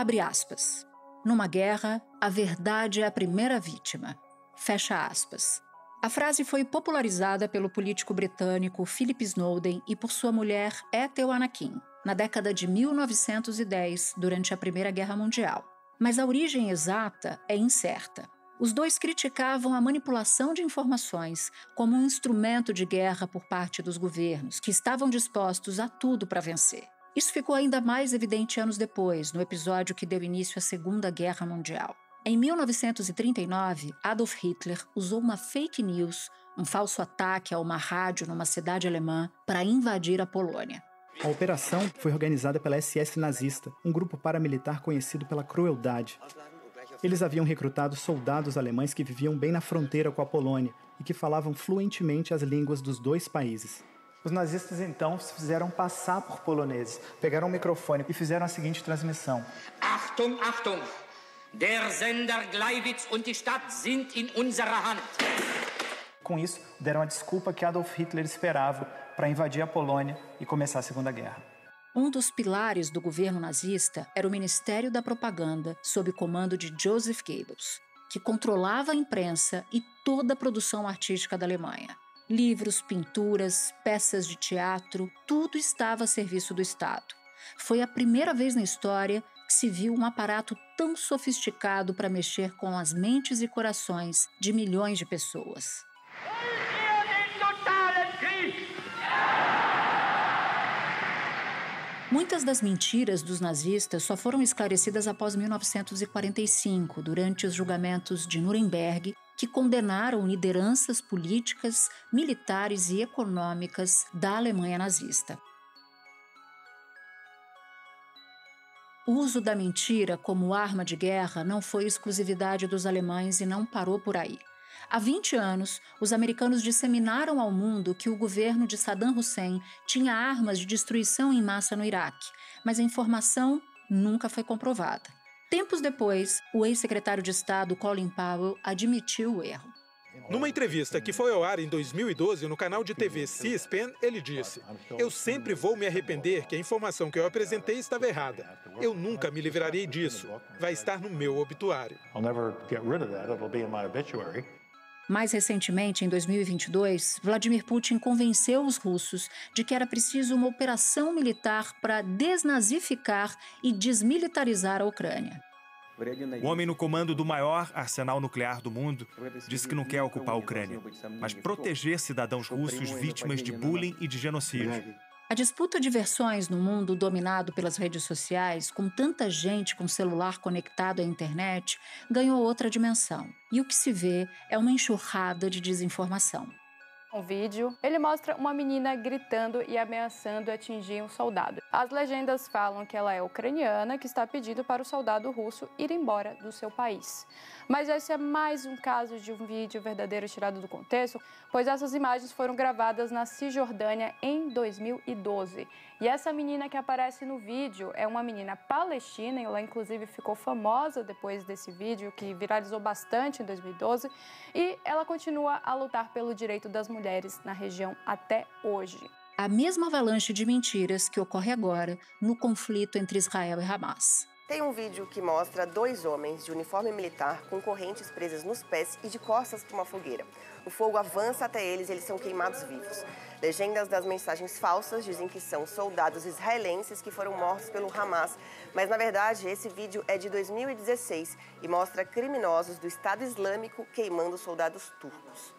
Abre aspas. Numa guerra, a verdade é a primeira vítima. Fecha aspas. A frase foi popularizada pelo político britânico Philip Snowden e por sua mulher Ethel Anakin, na década de 1910, durante a Primeira Guerra Mundial. Mas a origem exata é incerta. Os dois criticavam a manipulação de informações como um instrumento de guerra por parte dos governos, que estavam dispostos a tudo para vencer. Isso ficou ainda mais evidente anos depois, no episódio que deu início à Segunda Guerra Mundial. Em 1939, Adolf Hitler usou uma fake news, um falso ataque a uma rádio numa cidade alemã, para invadir a Polônia. A operação foi organizada pela SS nazista, um grupo paramilitar conhecido pela crueldade. Eles haviam recrutado soldados alemães que viviam bem na fronteira com a Polônia e que falavam fluentemente as línguas dos dois países. Os nazistas então se fizeram passar por poloneses, pegaram o microfone e fizeram a seguinte transmissão: Achtung, Achtung! Der Sender Gleiwitz und die Stadt sind in unserer Hand. Com isso, deram a desculpa que Adolf Hitler esperava para invadir a Polônia e começar a Segunda Guerra. Um dos pilares do governo nazista era o Ministério da Propaganda, sob comando de Joseph Goebbels, que controlava a imprensa e toda a produção artística da Alemanha. Livros, pinturas, peças de teatro, tudo estava a serviço do Estado. Foi a primeira vez na história que se viu um aparato tão sofisticado para mexer com as mentes e corações de milhões de pessoas. Muitas das mentiras dos nazistas só foram esclarecidas após 1945, durante os julgamentos de Nuremberg, que condenaram lideranças políticas, militares e econômicas da Alemanha nazista. O uso da mentira como arma de guerra não foi exclusividade dos alemães e não parou por aí. Há 20 anos, os americanos disseminaram ao mundo que o governo de Saddam Hussein tinha armas de destruição em massa no Iraque, mas a informação nunca foi comprovada. Tempos depois, o ex-secretário de Estado Colin Powell admitiu o erro. Numa entrevista que foi ao ar em 2012 no canal de TV C-SPAN, ele disse: Eu sempre vou me arrepender que a informação que eu apresentei estava errada. Eu nunca me livrarei disso. Vai estar no meu obituário. I'll never get rid of that. It'll be in my obituary. Mais recentemente, em 2022, Vladimir Putin convenceu os russos de que era preciso uma operação militar para desnazificar e desmilitarizar a Ucrânia. O homem no comando do maior arsenal nuclear do mundo diz que não quer ocupar a Ucrânia, mas proteger cidadãos russos vítimas de bullying e de genocídio. A disputa de versões no mundo dominado pelas redes sociais, com tanta gente com celular conectado à internet, ganhou outra dimensão. E o que se vê é uma enxurrada de desinformação. Um vídeo, ele mostra uma menina gritando e ameaçando atingir um soldado. As legendas falam que ela é ucraniana que está pedindo para o soldado russo ir embora do seu país. Mas esse é mais um caso de um vídeo verdadeiro tirado do contexto, pois essas imagens foram gravadas na Cisjordânia em 2012. E essa menina que aparece no vídeo é uma menina palestina, ela inclusive ficou famosa depois desse vídeo, que viralizou bastante em 2012, e ela continua a lutar pelo direito das mulheres na região até hoje a mesma avalanche de mentiras que ocorre agora no conflito entre Israel e Hamas. Tem um vídeo que mostra dois homens de uniforme militar com correntes presas nos pés e de costas para uma fogueira. O fogo avança até eles e eles são queimados vivos. Legendas das mensagens falsas dizem que são soldados israelenses que foram mortos pelo Hamas, mas na verdade esse vídeo é de 2016 e mostra criminosos do Estado Islâmico queimando soldados turcos.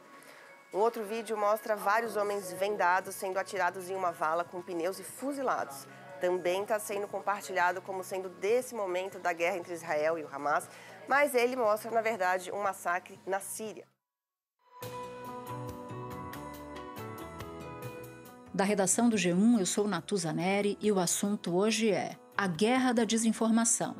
Um outro vídeo mostra vários homens vendados sendo atirados em uma vala com pneus e fuzilados também está sendo compartilhado como sendo desse momento da guerra entre Israel e o Hamas, mas ele mostra, na verdade, um massacre na Síria. Da redação do G1, eu sou Natuza Neri e o assunto hoje é a guerra da desinformação.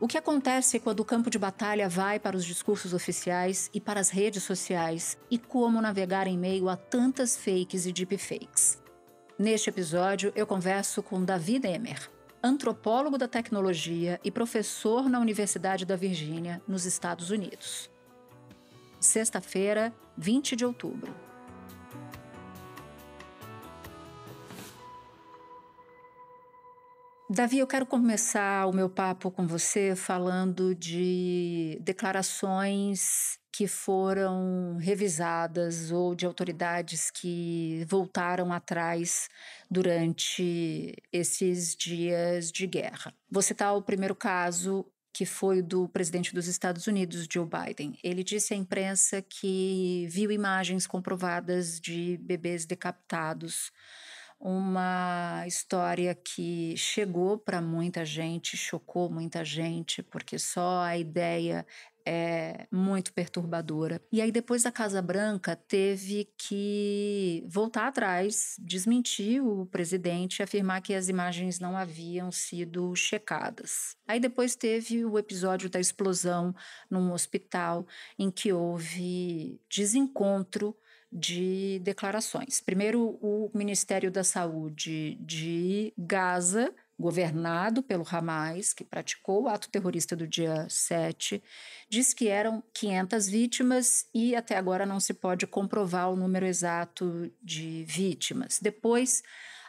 O que acontece quando o campo de batalha vai para os discursos oficiais e para as redes sociais e como navegar em meio a tantas fakes e deepfakes. Neste episódio, eu converso com Davi Emmer, antropólogo da tecnologia e professor na Universidade da Virgínia, nos Estados Unidos. Sexta-feira, 20 de outubro. Davi, eu quero começar o meu papo com você falando de declarações que foram revisadas ou de autoridades que voltaram atrás durante esses dias de guerra. Você tá o primeiro caso, que foi do presidente dos Estados Unidos, Joe Biden. Ele disse à imprensa que viu imagens comprovadas de bebês decapitados uma história que chegou para muita gente, chocou muita gente, porque só a ideia é muito perturbadora. E aí depois a Casa Branca teve que voltar atrás, desmentir o presidente, afirmar que as imagens não haviam sido checadas. Aí depois teve o episódio da explosão num hospital em que houve desencontro de declarações. Primeiro, o Ministério da Saúde de Gaza, governado pelo Hamas, que praticou o ato terrorista do dia 7, diz que eram 500 vítimas e até agora não se pode comprovar o número exato de vítimas. Depois,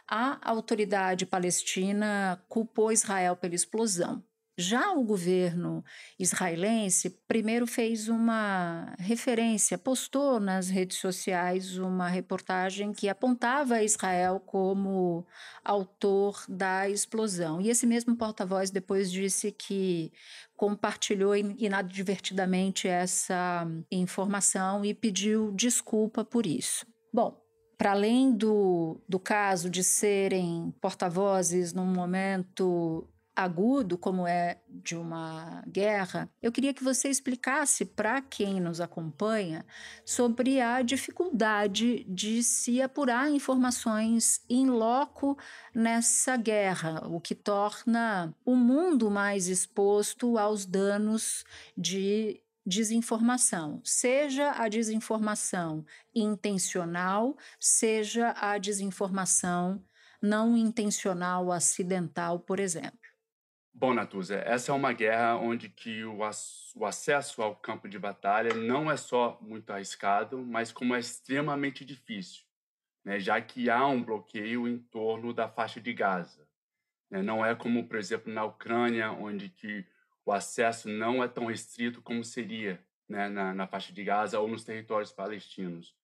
a autoridade palestina culpou Israel pela explosão. Já o governo israelense primeiro fez uma referência, postou nas redes sociais uma reportagem que apontava Israel como autor da explosão. E esse mesmo porta-voz depois disse que compartilhou inadvertidamente essa informação e pediu desculpa por isso. Bom, para além do, do caso de serem porta-vozes num momento agudo como é de uma guerra, eu queria que você explicasse para quem nos acompanha sobre a dificuldade de se apurar informações em loco nessa guerra, o que torna o mundo mais exposto aos danos de desinformação, seja a desinformação intencional, seja a desinformação não intencional, acidental, por exemplo. Bom, Natuza, essa é uma guerra onde que o, o acesso ao campo de batalha não é só muito arriscado, mas como é extremamente difícil, né? já que há um bloqueio em torno da faixa de Gaza. Né? Não é como, por exemplo, na Ucrânia, onde que o acesso não é tão restrito como seria né? na, na faixa de Gaza ou nos territórios palestinos.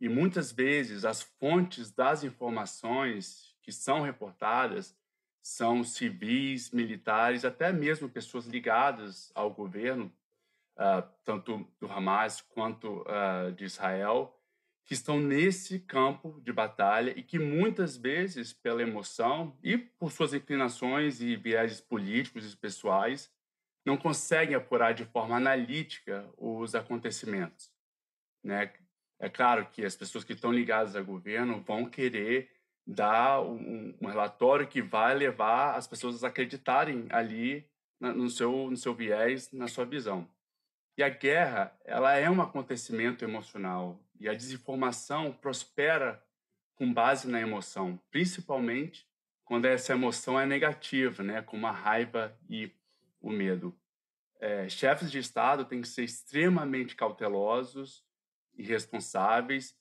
E muitas vezes as fontes das informações que são reportadas são civis, militares, até mesmo pessoas ligadas ao governo, uh, tanto do Hamas quanto uh, de Israel, que estão nesse campo de batalha e que muitas vezes, pela emoção e por suas inclinações e viéses políticos e pessoais, não conseguem apurar de forma analítica os acontecimentos. Né? É claro que as pessoas que estão ligadas ao governo vão querer dá um, um, relatório que vai levar as pessoas a acreditarem ali na, no, seu, no seu viés, na sua visão. E a guerra, ela é um acontecimento emocional e a desinformação prospera com base na emoção, principalmente quando essa emoção é negativa, né, como a raiva e o medo. É, chefes de Estado têm que ser extremamente cautelosos e responsáveis,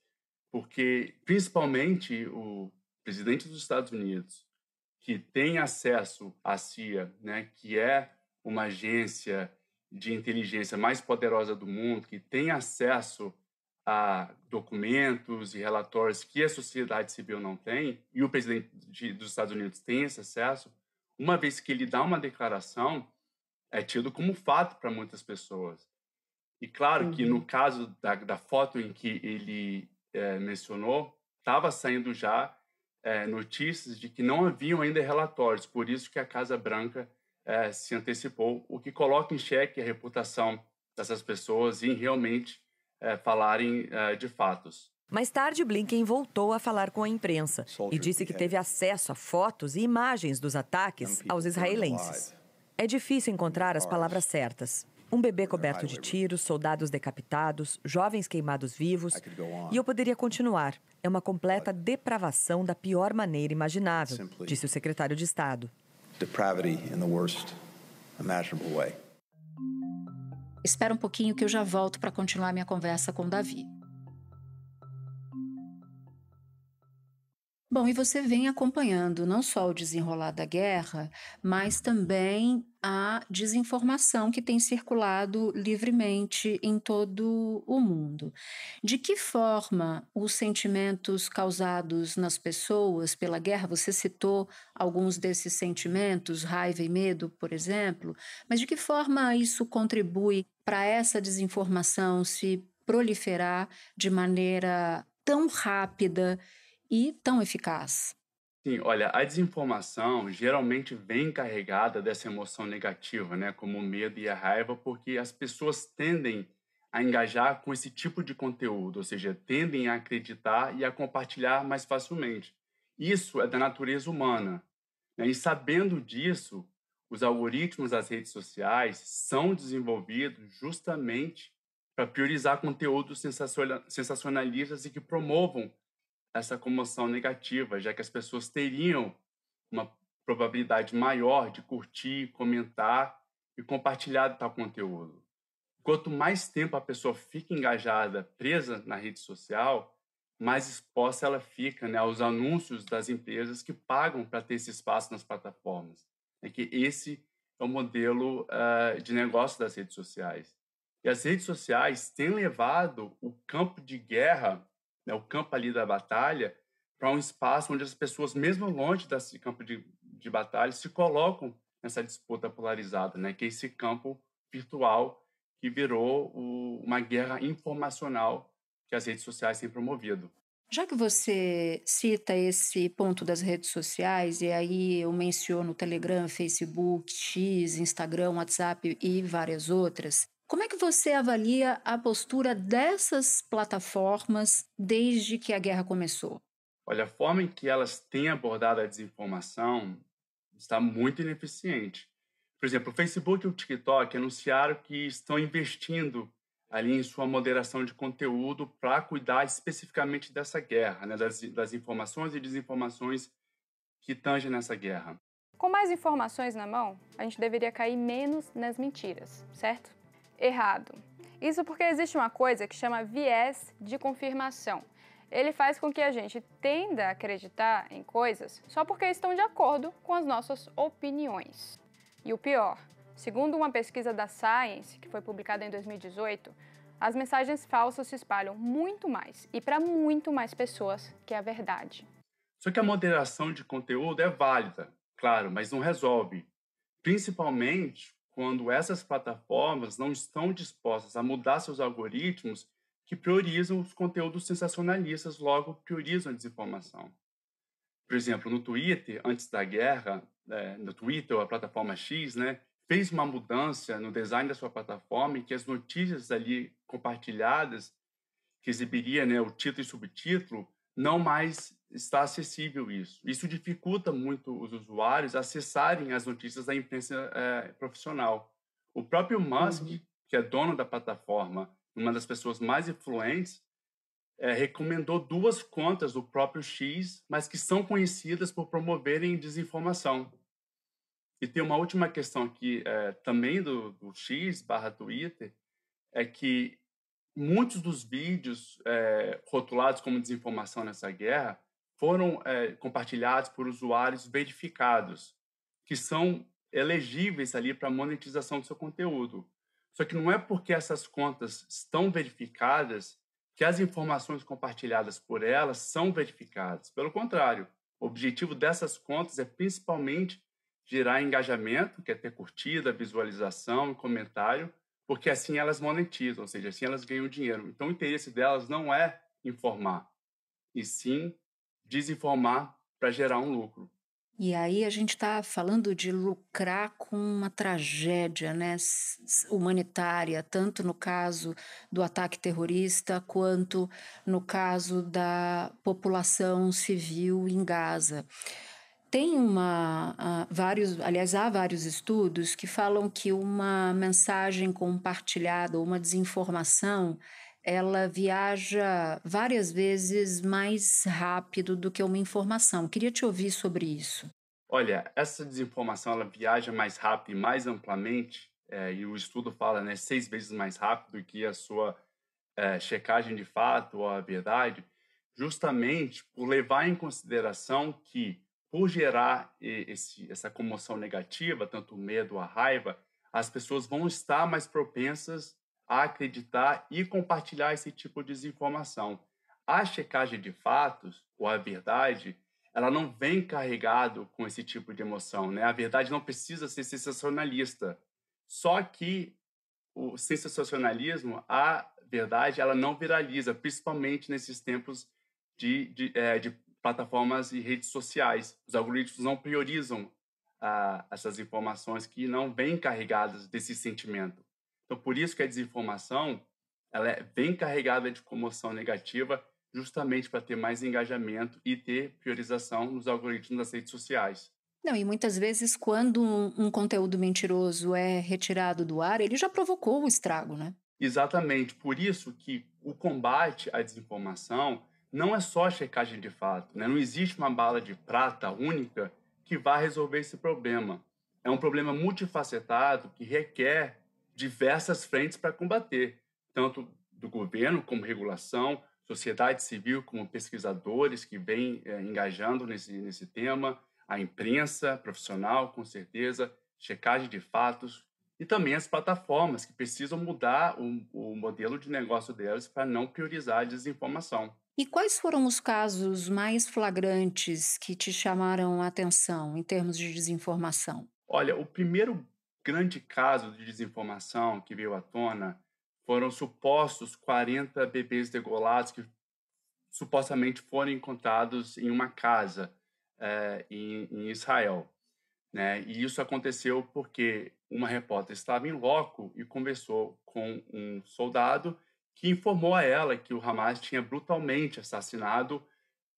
porque principalmente o, presidente dos Estados Unidos, que tem acesso à CIA, né, que é uma agência de inteligência mais poderosa do mundo, que tem acesso a documentos e relatórios que a sociedade civil não tem, e o presidente de, dos Estados Unidos tem esse acesso, uma vez que ele dá uma declaração, é tido como fato para muitas pessoas. E claro uhum. que no uhum. caso da, da, foto em que ele é, mencionou, estava saindo já é, notícias de que não haviam ainda relatórios, por isso que a Casa Branca é, se antecipou, o que coloca em xeque a reputação dessas pessoas em realmente é, falarem é, de fatos. Mais tarde, Blinken voltou a falar com a imprensa e disse que teve acesso a fotos e imagens dos ataques aos israelenses. É difícil encontrar as palavras certas, um bebê coberto de tiros, soldados decapitados, jovens queimados vivos. E eu poderia continuar. É uma completa depravação da pior maneira imaginável, disse o secretário de Estado. Depravity in the worst imaginable way. Espera um pouquinho que eu já volto para continuar minha conversa com o Davi. Bom, e você vem acompanhando não só o desenrolar da guerra, mas também à desinformação que tem circulado livremente em todo o mundo. De que forma os sentimentos causados nas pessoas pela guerra, você citou alguns desses sentimentos, raiva e medo, por exemplo, mas de que forma isso contribui para essa desinformação se proliferar de maneira tão rápida e tão eficaz? Sim, olha, a desinformação geralmente vem carregada dessa emoção negativa, né, como o medo e a raiva, porque as pessoas tendem a engajar com esse tipo de conteúdo, ou seja, tendem a acreditar e a compartilhar mais facilmente. Isso é da natureza humana. Né? E sabendo disso, os algoritmos das redes sociais são desenvolvidos justamente para priorizar conteúdos sensacionalistas e que promovam essa comoção negativa, já que as pessoas teriam uma probabilidade maior de curtir, comentar e compartilhar tal conteúdo. Quanto mais tempo a pessoa fica engajada, presa na rede social, mais exposta ela fica né, aos anúncios das empresas que pagam para ter esse espaço nas plataformas. É que esse é o modelo uh, de negócio das redes sociais. E as redes sociais têm levado o campo de guerra né, o campo ali da batalha, para um espaço onde as pessoas, mesmo longe desse campo de, de batalha, se colocam nessa disputa polarizada, né, que é esse campo virtual que virou o, uma guerra informacional que as redes sociais têm promovido. Já que você cita esse ponto das redes sociais, e aí eu menciono Telegram, Facebook, X, Instagram, WhatsApp e várias outras, como é que você avalia a postura dessas plataformas desde que a guerra começou? Olha, a forma em que elas têm abordado a desinformação está muito ineficiente. Por exemplo, o Facebook e o TikTok anunciaram que estão investindo ali em sua moderação de conteúdo para cuidar especificamente dessa guerra, né, das, das informações e desinformações que tangem nessa guerra. Com mais informações na mão, a gente deveria cair menos nas mentiras, certo? errado. Isso porque existe uma coisa que chama viés de confirmação. Ele faz com que a gente tenda a acreditar em coisas só porque estão de acordo com as nossas opiniões. E o pior, segundo uma pesquisa da Science, que foi publicada em 2018, as mensagens falsas se espalham muito mais e para muito mais pessoas que a verdade. Só que a moderação de conteúdo é válida, claro, mas não resolve. Principalmente quando essas plataformas não estão dispostas a mudar seus algoritmos que priorizam os conteúdos sensacionalistas, logo priorizam a desinformação. Por exemplo, no Twitter, antes da guerra, é, no Twitter, a plataforma X, né, fez uma mudança no design da sua plataforma em que as notícias ali compartilhadas, que exibiria né, o título e subtítulo, não mais está acessível isso. Isso dificulta muito os usuários acessarem as notícias da imprensa é, profissional. O próprio Musk, uhum. que é dono da plataforma, uma das pessoas mais influentes, é, recomendou duas contas do próprio X, mas que são conhecidas por promoverem desinformação. E tem uma última questão aqui, é, também do, do X barra Twitter, é que muitos dos vídeos é, rotulados como desinformação nessa guerra foram é, compartilhados por usuários verificados, que são elegíveis ali para monetização do seu conteúdo. Só que não é porque essas contas estão verificadas que as informações compartilhadas por elas são verificadas. Pelo contrário, o objetivo dessas contas é principalmente gerar engajamento, que é ter curtida, visualização e comentário, porque assim elas monetizam, ou seja, assim elas ganham dinheiro. Então o interesse delas não é informar, e sim desinformar para gerar um lucro. E aí a gente está falando de lucrar com uma tragédia né, humanitária, tanto no caso do ataque terrorista, quanto no caso da população civil em Gaza. Tem uma, uh, vários, aliás, há vários estudos que falam que uma mensagem compartilhada ou uma desinformação ela viaja várias vezes mais rápido do que uma informação. Queria te ouvir sobre isso. Olha, essa desinformação ela viaja mais rápido e mais amplamente, é, e o estudo fala né, seis vezes mais rápido que a sua é, checagem de fato ou a verdade, justamente por levar em consideração que, por gerar esse, essa comoção negativa, tanto o medo, a raiva, as pessoas vão estar mais propensas a acreditar e compartilhar esse tipo de desinformação. A checagem de fatos, ou a verdade, ela não vem carregado com esse tipo de emoção, né? A verdade não precisa ser sensacionalista. Só que o sensacionalismo, a verdade, ela não viraliza, principalmente nesses tempos de, de, é, de plataformas e redes sociais. Os algoritmos não priorizam ah, essas informações que não vêm carregadas desse sentimento. Então, por isso que a desinformação ela é bem carregada de comoção negativa, justamente para ter mais engajamento e ter priorização nos algoritmos das redes sociais. Não, e muitas vezes, quando um, conteúdo mentiroso é retirado do ar, ele já provocou o estrago, né? Exatamente. Por isso que o combate à desinformação não é só a checagem de fato. Né? Não existe uma bala de prata única que vá resolver esse problema. É um problema multifacetado que requer diversas frentes para combater, tanto do governo como regulação, sociedade civil como pesquisadores que vêm é, engajando nesse, nesse tema, a imprensa profissional, com certeza, checagem de fatos e também as plataformas que precisam mudar o, o modelo de negócio delas para não priorizar a desinformação. E quais foram os casos mais flagrantes que te chamaram a atenção em termos de desinformação? Olha, o primeiro grande caso de desinformação que veio à tona foram supostos 40 bebês degolados que supostamente foram encontrados em uma casa é, em, em, Israel. Né? E isso aconteceu porque uma repórter estava em loco e conversou com um soldado que informou a ela que o Hamas tinha brutalmente assassinado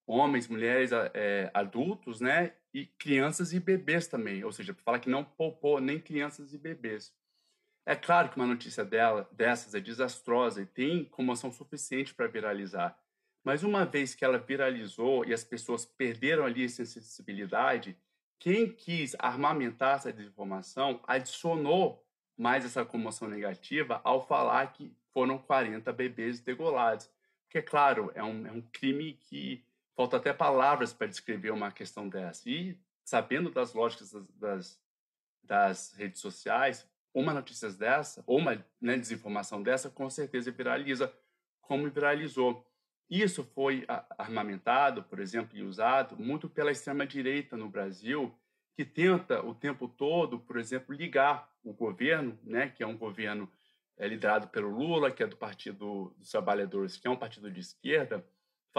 homens, mulheres, é, adultos, né? E crianças e bebês também. Ou seja, fala que não poupou nem crianças e bebês. É claro que uma notícia dela, dessas é desastrosa e tem comoção suficiente para viralizar. Mas uma vez que ela viralizou e as pessoas perderam ali essa sensibilidade, quem quis armamentar essa desinformação adicionou mais essa comoção negativa ao falar que foram 40 bebês degolados. Porque, é claro, é um, é um crime que falta até palavras para descrever uma questão dessa. E sabendo das lógicas das, das, das redes sociais, uma notícia dessa, ou uma né, desinformação dessa, com certeza viraliza como viralizou. Isso foi armamentado, por exemplo, e usado muito pela extrema-direita no Brasil, que tenta o tempo todo, por exemplo, ligar o governo, né, que é um governo é, liderado pelo Lula, que é do Partido dos Trabalhadores, que é um partido de esquerda,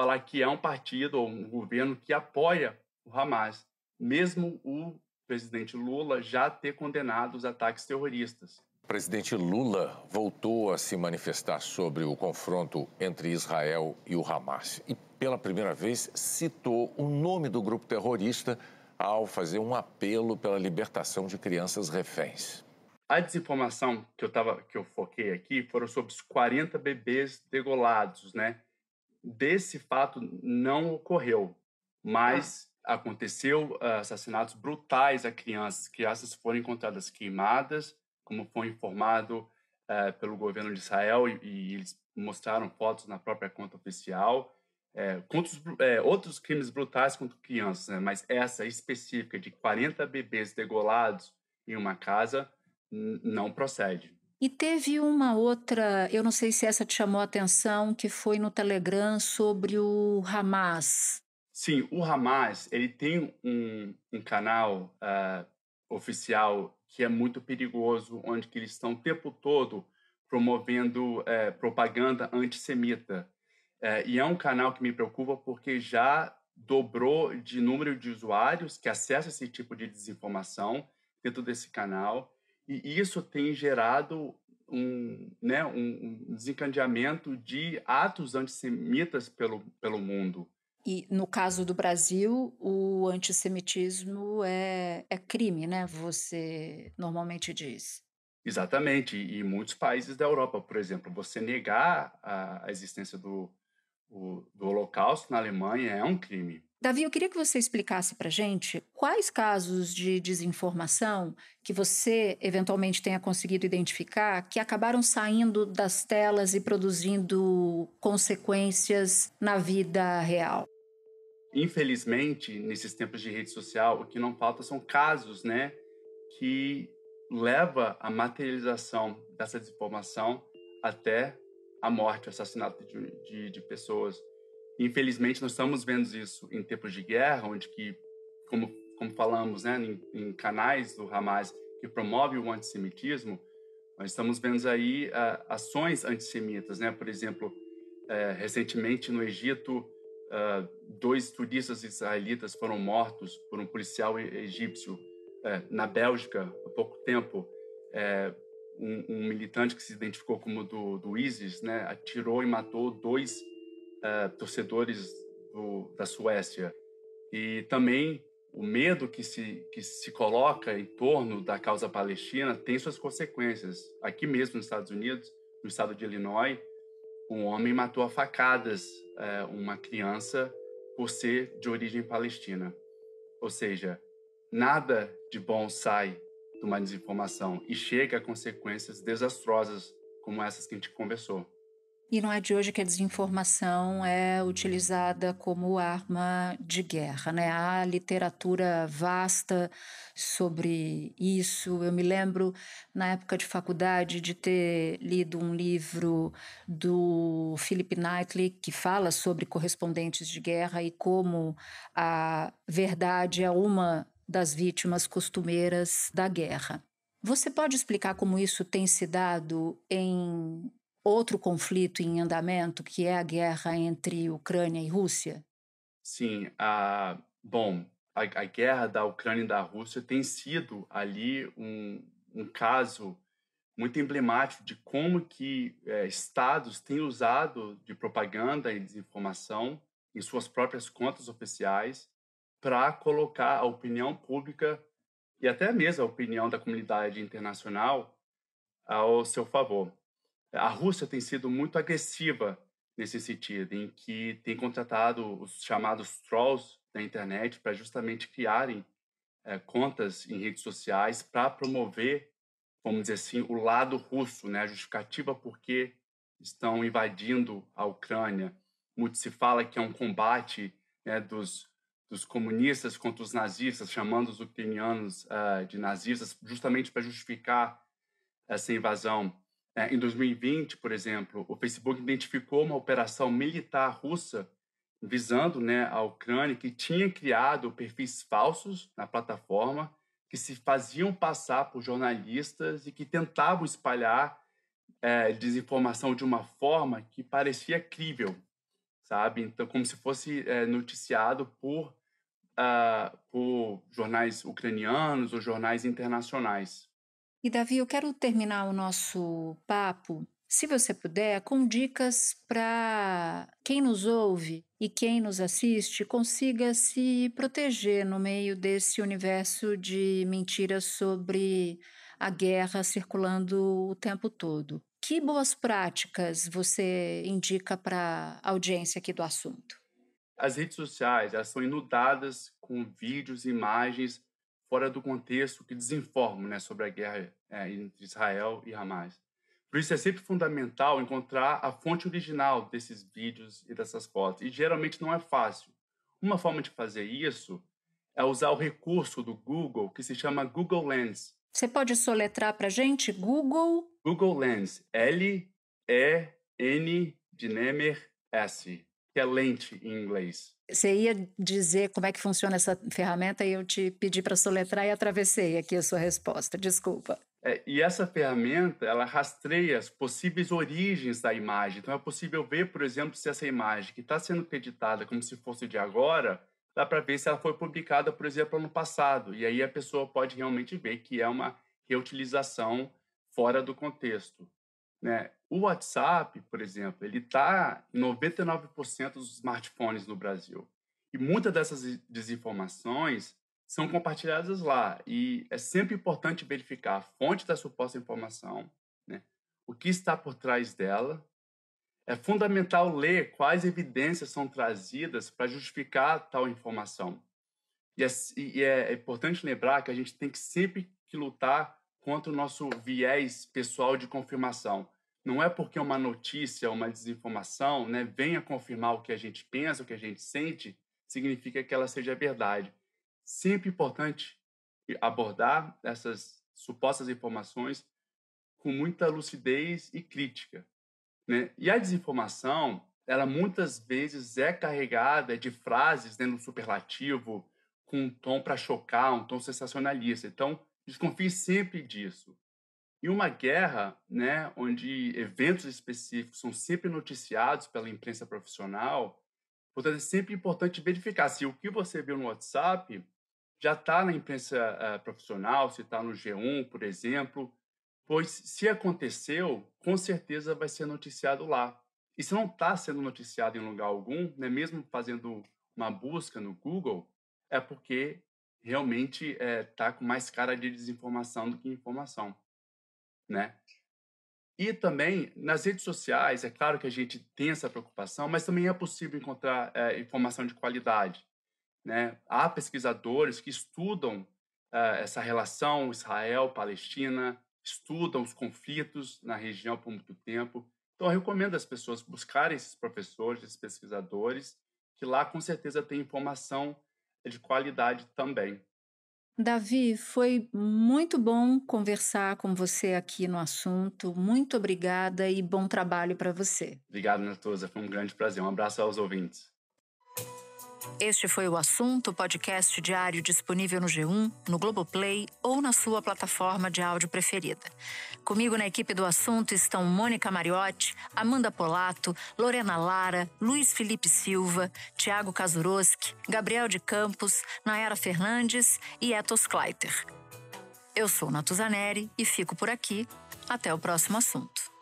falar que é um partido ou um governo que apoia o Hamas, mesmo o presidente Lula já ter condenado os ataques terroristas. O presidente Lula voltou a se manifestar sobre o confronto entre Israel e o Hamas e, pela primeira vez, citou o nome do grupo terrorista ao fazer um apelo pela libertação de crianças reféns. A desinformação que eu, tava, que eu foquei aqui foram sobre os 40 bebês degolados, né? desse fato não ocorreu, tá. mas ah. aconteceu assassinatos brutais a crianças. Crianças foram encontradas queimadas, como foi informado uh, pelo governo de Israel, e, e, eles mostraram fotos na própria conta oficial. É, é, outros crimes brutais contra crianças, né? mas essa específica de 40 bebês degolados em uma casa não procede. E teve uma outra, eu não sei se essa te chamou a atenção, que foi no Telegram sobre o Hamas. Sim, o Hamas ele tem um, um canal uh, oficial que é muito perigoso, onde que eles estão o tempo todo promovendo uh, propaganda antissemita. Uh, e é um canal que me preocupa porque já dobrou de número de usuários que acessam esse tipo de desinformação dentro desse canal. E isso tem gerado um, né, um desencadeamento de atos antissemitas pelo, pelo mundo. E no caso do Brasil, o antissemitismo é, é crime, né? Você normalmente diz. Exatamente. E muitos países da Europa, por exemplo, você negar a, existência do, o, do Holocausto na Alemanha é um crime. Davi, eu queria que você explicasse para gente quais casos de desinformação que você eventualmente tenha conseguido identificar que acabaram saindo das telas e produzindo consequências na vida real. Infelizmente, nesses tempos de rede social, o que não falta são casos, né, que leva a materialização dessa desinformação até a morte, o assassinato de, de, de pessoas. Infelizmente, nós estamos vendo isso em tempos de guerra, onde que, como, como falamos né, em, em canais do Hamas que promove o antissemitismo, nós estamos vendo aí uh, ações antissemitas. Né? Por exemplo, uh, recentemente no Egito, uh, dois turistas israelitas foram mortos por um policial egípcio. É, na Bélgica, há pouco tempo, é, um, um, militante que se identificou como do, do ISIS né, atirou e matou dois eh, torcedores do, da Suécia e também o medo que se, que se coloca em torno da causa palestina tem suas consequências. Aqui mesmo nos Estados Unidos, no estado de Illinois, um homem matou a facadas eh, uma criança por ser de origem palestina. Ou seja, nada de bom sai de uma desinformação e chega a consequências desastrosas como essas que a gente conversou. E não é de hoje que a desinformação é utilizada como arma de guerra, né? Há literatura vasta sobre isso. Eu me lembro, na época de faculdade, de ter lido um livro do Philip Knightley que fala sobre correspondentes de guerra e como a verdade é uma das vítimas costumeiras da guerra. Você pode explicar como isso tem se dado em outro conflito em andamento, que é a guerra entre Ucrânia e Rússia? Sim. bom, a, a guerra da Ucrânia e da Rússia tem sido ali um, um caso muito emblemático de como que é, estados têm usado de propaganda e desinformação em suas próprias contas oficiais para colocar a opinião pública e até mesmo a opinião da comunidade internacional ao seu favor. A Rússia tem sido muito agressiva nesse sentido, em que tem contratado os chamados trolls da internet para justamente criarem é, contas em redes sociais para promover, vamos dizer assim, o lado russo, né? a justificativa por que estão invadindo a Ucrânia. Muito se fala que é um combate né, dos, dos comunistas contra os nazistas, chamando os ucranianos uh, de nazistas, justamente para justificar essa invasão. É, em 2020, por exemplo, o Facebook identificou uma operação militar russa visando né, a Ucrânia que tinha criado perfis falsos na plataforma que se faziam passar por jornalistas e que tentavam espalhar é, desinformação de uma forma que parecia crível, sabe? Então, como se fosse é, noticiado por, uh, por jornais ucranianos ou jornais internacionais. E Davi, eu quero terminar o nosso papo, se você puder, com dicas para quem nos ouve e quem nos assiste consiga se proteger no meio desse universo de mentiras sobre a guerra circulando o tempo todo. Que boas práticas você indica para a audiência aqui do assunto? As redes sociais elas são inundadas com vídeos, imagens fora do contexto que desinformam né, sobre a guerra é, entre Israel e Hamas. Por isso é sempre fundamental encontrar a fonte original desses vídeos e dessas fotos, e geralmente não é fácil. Uma forma de fazer isso é usar o recurso do Google que se chama Google Lens. Você pode soletrar para gente Google? Google Lens, L E N de Nemer S, que é lente em inglês. Você ia dizer como é que funciona essa ferramenta e eu te pedi para soletrar e atravessei aqui a sua resposta. Desculpa. É, e essa ferramenta, ela rastreia as possíveis origens da imagem. Então, é possível ver, por exemplo, se essa imagem que está sendo creditada como se fosse de agora, dá para ver se ela foi publicada, por exemplo, no passado. E aí a pessoa pode realmente ver que é uma reutilização fora do contexto. Né? O WhatsApp, por exemplo, ele está em 99% dos smartphones no Brasil. E muitas dessas desinformações são compartilhadas lá. E é sempre importante verificar a fonte da suposta informação, né? o que está por trás dela. É fundamental ler quais evidências são trazidas para justificar tal informação. E é, e é importante lembrar que a gente tem que sempre que lutar quanto o nosso viés pessoal de confirmação. Não é porque uma notícia, uma desinformação, né, venha confirmar o que a gente pensa, o que a gente sente, significa que ela seja verdade. Sempre é importante abordar essas supostas informações com muita lucidez e crítica. Né? E a desinformação, ela muitas vezes é carregada de frases né, no superlativo, com um tom para chocar, um tom sensacionalista. Então, Desconfie sempre disso. Em uma guerra, né, onde eventos específicos são sempre noticiados pela imprensa profissional, portanto é sempre importante verificar se o que você viu no WhatsApp já está na imprensa uh, profissional, se está no G1, por exemplo, pois se aconteceu, com certeza vai ser noticiado lá. E se não está sendo noticiado em lugar algum, né, mesmo fazendo uma busca no Google, é porque realmente está eh, com mais cara de desinformação do que informação, né? E também nas redes sociais, é claro que a gente tem essa preocupação, mas também é possível encontrar é, informação de qualidade, né? Há pesquisadores que estudam é, essa relação Israel-Palestina, estudam os conflitos na região por muito tempo. Então, eu recomendo às pessoas buscarem esses professores, esses pesquisadores, que lá com certeza tem informação de qualidade também. Davi, foi muito bom conversar com você aqui no assunto. Muito obrigada e bom trabalho para você. Obrigado, Natuza. Foi um grande prazer. Um abraço aos ouvintes. Este foi o assunto podcast diário disponível no G1, no Globoplay ou na sua plataforma de áudio preferida. Comigo na equipe do assunto estão Mônica Mariotti, Amanda Polato, Lorena Lara, Luiz Felipe Silva, Tiago Kazuroski, Gabriel de Campos, Nayara Fernandes e Etos Kleiter. Eu sou Natuzaneri e fico por aqui. Até o próximo assunto.